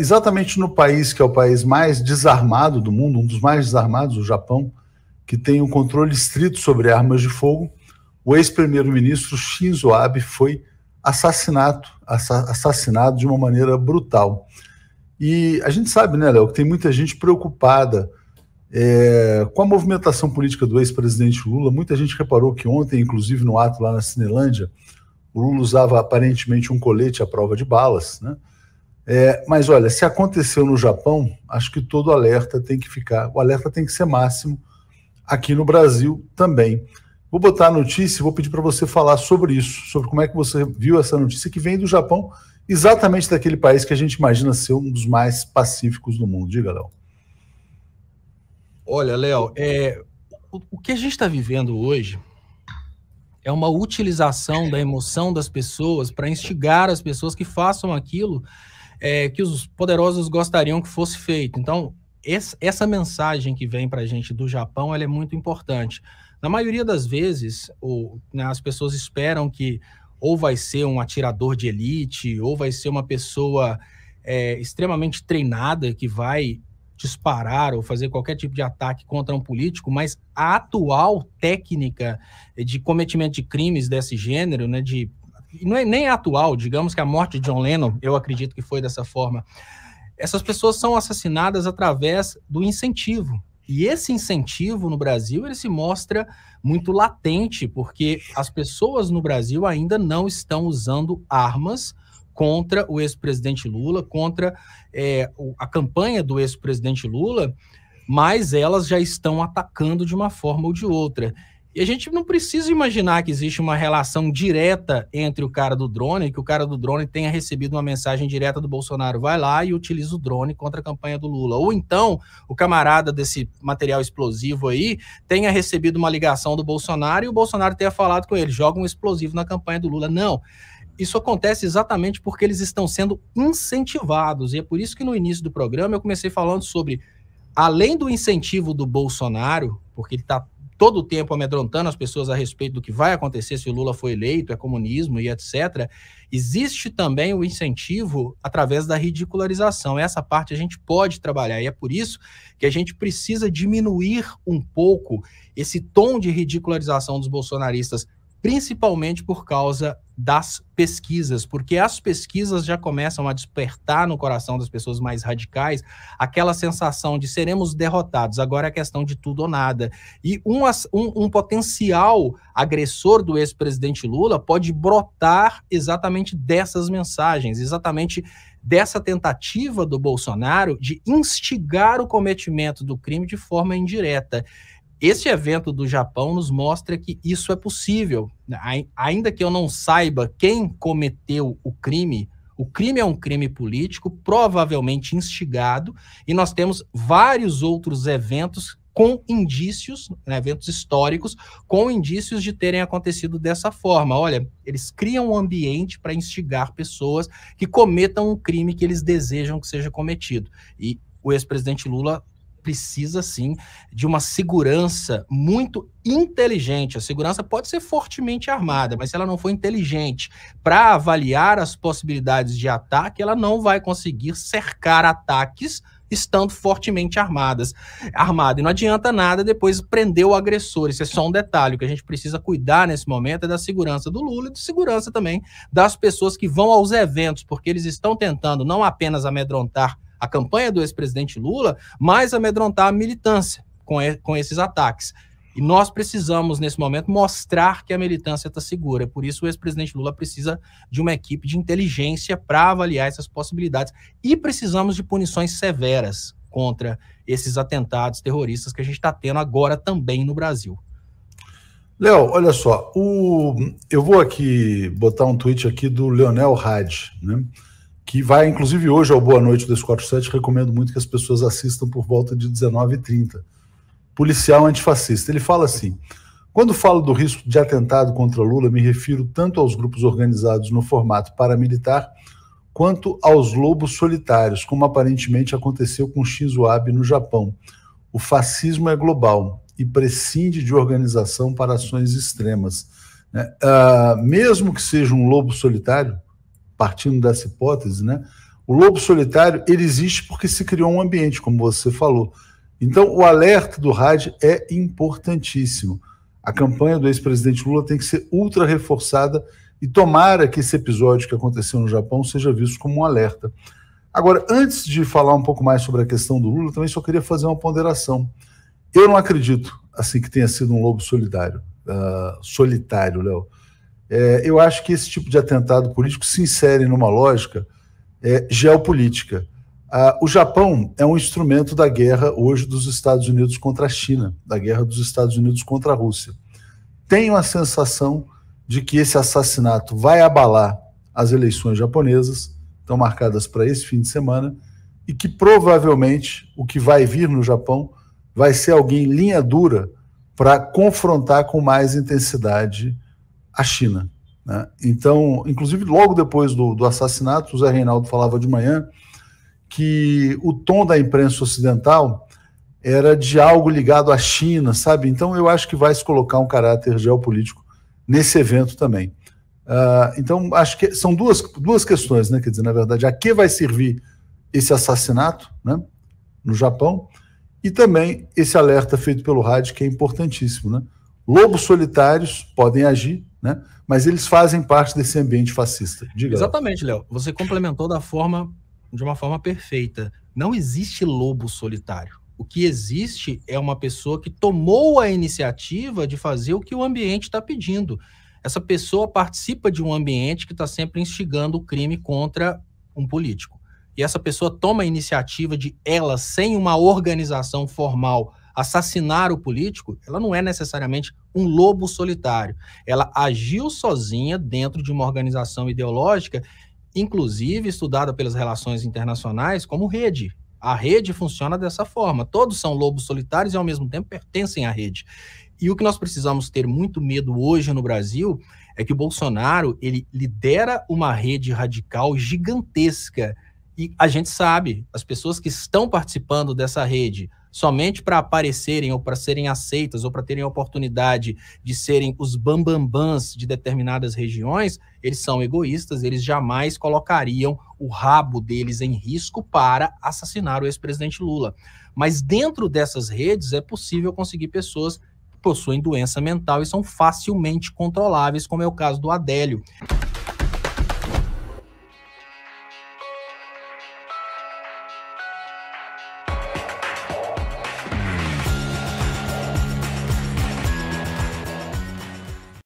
exatamente no país que é o país mais desarmado do mundo, um dos mais desarmados, o Japão, que tem um controle estrito sobre armas de fogo, o ex-primeiro-ministro Shinzo Abe foi assassinado, assassinado de uma maneira brutal. E a gente sabe, né, Léo, que tem muita gente preocupada é, com a movimentação política do ex-presidente Lula. Muita gente reparou que ontem, inclusive no ato lá na Cinelândia, o Lula usava aparentemente um colete à prova de balas, né? É, mas olha, se aconteceu no Japão, acho que todo alerta tem que ficar, o alerta tem que ser máximo aqui no Brasil também. Vou botar a notícia e vou pedir para você falar sobre isso, sobre como é que você viu essa notícia que vem do Japão, exatamente daquele país que a gente imagina ser um dos mais pacíficos do mundo. Diga, Léo. Olha, Léo, é, o, o que a gente está vivendo hoje é uma utilização da emoção das pessoas para instigar as pessoas que façam aquilo é, que os poderosos gostariam que fosse feito. Então, esse, essa mensagem que vem para a gente do Japão é muito importante. Na maioria das vezes, o, né, as pessoas esperam que ou vai ser um atirador de elite, ou vai ser uma pessoa é, extremamente treinada que vai disparar ou fazer qualquer tipo de ataque contra um político, mas a atual técnica de cometimento de crimes desse gênero, né, de não é nem atual, digamos que a morte de John Lennon, eu acredito que foi dessa forma. Essas pessoas são assassinadas através do incentivo. E esse incentivo no Brasil, ele se mostra muito latente, porque as pessoas no Brasil ainda não estão usando armas contra o ex-presidente Lula, contra é, a campanha do ex-presidente Lula, mas elas já estão atacando de uma forma ou de outra. E a gente não precisa imaginar que existe uma relação direta entre o cara do drone, que o cara do drone tenha recebido uma mensagem direta do Bolsonaro, vai lá e utiliza o drone contra a campanha do Lula. Ou então, o camarada desse material explosivo aí tenha recebido uma ligação do Bolsonaro e o Bolsonaro tenha falado com ele, joga um explosivo na campanha do Lula. Não isso acontece exatamente porque eles estão sendo incentivados. E é por isso que no início do programa eu comecei falando sobre, além do incentivo do Bolsonaro, porque ele está todo o tempo amedrontando as pessoas a respeito do que vai acontecer se o Lula for eleito, é comunismo e etc. Existe também o incentivo através da ridicularização. Essa parte a gente pode trabalhar e é por isso que a gente precisa diminuir um pouco esse tom de ridicularização dos bolsonaristas principalmente por causa das pesquisas, porque as pesquisas já começam a despertar no coração das pessoas mais radicais aquela sensação de seremos derrotados, agora é questão de tudo ou nada. E um, um, um potencial agressor do ex-presidente Lula pode brotar exatamente dessas mensagens, exatamente dessa tentativa do Bolsonaro de instigar o cometimento do crime de forma indireta. Este evento do Japão nos mostra que isso é possível. Ainda que eu não saiba quem cometeu o crime, o crime é um crime político, provavelmente instigado, e nós temos vários outros eventos com indícios, né, eventos históricos, com indícios de terem acontecido dessa forma. Olha, eles criam um ambiente para instigar pessoas que cometam um crime que eles desejam que seja cometido. E o ex-presidente Lula precisa sim de uma segurança muito inteligente. A segurança pode ser fortemente armada, mas se ela não for inteligente para avaliar as possibilidades de ataque, ela não vai conseguir cercar ataques estando fortemente armadas, armada. E não adianta nada depois prender o agressor. Isso é só um detalhe. O que a gente precisa cuidar nesse momento é da segurança do Lula e da segurança também das pessoas que vão aos eventos, porque eles estão tentando não apenas amedrontar a campanha do ex-presidente Lula, mais amedrontar a militância com, e, com esses ataques. E nós precisamos, nesse momento, mostrar que a militância está segura. Por isso, o ex-presidente Lula precisa de uma equipe de inteligência para avaliar essas possibilidades. E precisamos de punições severas contra esses atentados terroristas que a gente está tendo agora também no Brasil. Léo, olha só, o... eu vou aqui botar um tweet aqui do Leonel Hadi, né? que vai inclusive hoje ao Boa Noite 247, recomendo muito que as pessoas assistam por volta de 19h30. Policial antifascista. Ele fala assim: quando falo do risco de atentado contra Lula, me refiro tanto aos grupos organizados no formato paramilitar quanto aos lobos solitários, como aparentemente aconteceu com Shinzo Abe no Japão. O fascismo é global e prescinde de organização para ações extremas. Né? Uh, mesmo que seja um lobo solitário, partindo dessa hipótese, né? O lobo solitário ele existe porque se criou um ambiente, como você falou. Então, o alerta do rádio é importantíssimo. A campanha do ex-presidente Lula tem que ser ultra reforçada e tomara que esse episódio que aconteceu no Japão seja visto como um alerta. Agora, antes de falar um pouco mais sobre a questão do Lula, também só queria fazer uma ponderação. Eu não acredito assim que tenha sido um lobo solitário, uh, solitário, Léo. É, eu acho que esse tipo de atentado político se insere numa lógica é, geopolítica. Ah, o Japão é um instrumento da guerra hoje dos Estados Unidos contra a China, da guerra dos Estados Unidos contra a Rússia. Tenho a sensação de que esse assassinato vai abalar as eleições japonesas, estão marcadas para esse fim de semana, e que provavelmente o que vai vir no Japão vai ser alguém linha dura para confrontar com mais intensidade a China. Né? Então, inclusive, logo depois do, do assassinato, o Zé Reinaldo falava de manhã que o tom da imprensa ocidental era de algo ligado à China, sabe? Então, eu acho que vai se colocar um caráter geopolítico nesse evento também. Uh, então, acho que são duas, duas questões, né? Quer dizer, na verdade, a que vai servir esse assassinato né? no Japão e também esse alerta feito pelo rádio, que é importantíssimo, né? Lobos solitários podem agir né? mas eles fazem parte desse ambiente fascista. Diga Exatamente, Léo. Você complementou da forma, de uma forma perfeita. Não existe lobo solitário. O que existe é uma pessoa que tomou a iniciativa de fazer o que o ambiente está pedindo. Essa pessoa participa de um ambiente que está sempre instigando o crime contra um político. E essa pessoa toma a iniciativa de ela, sem uma organização formal, assassinar o político, ela não é necessariamente um lobo solitário. Ela agiu sozinha dentro de uma organização ideológica, inclusive estudada pelas relações internacionais como rede. A rede funciona dessa forma. Todos são lobos solitários e ao mesmo tempo pertencem à rede. E o que nós precisamos ter muito medo hoje no Brasil é que o Bolsonaro, ele lidera uma rede radical gigantesca. E a gente sabe, as pessoas que estão participando dessa rede, somente para aparecerem ou para serem aceitas ou para terem a oportunidade de serem os bambambãs de determinadas regiões, eles são egoístas, eles jamais colocariam o rabo deles em risco para assassinar o ex-presidente Lula. Mas dentro dessas redes é possível conseguir pessoas que possuem doença mental e são facilmente controláveis, como é o caso do Adélio.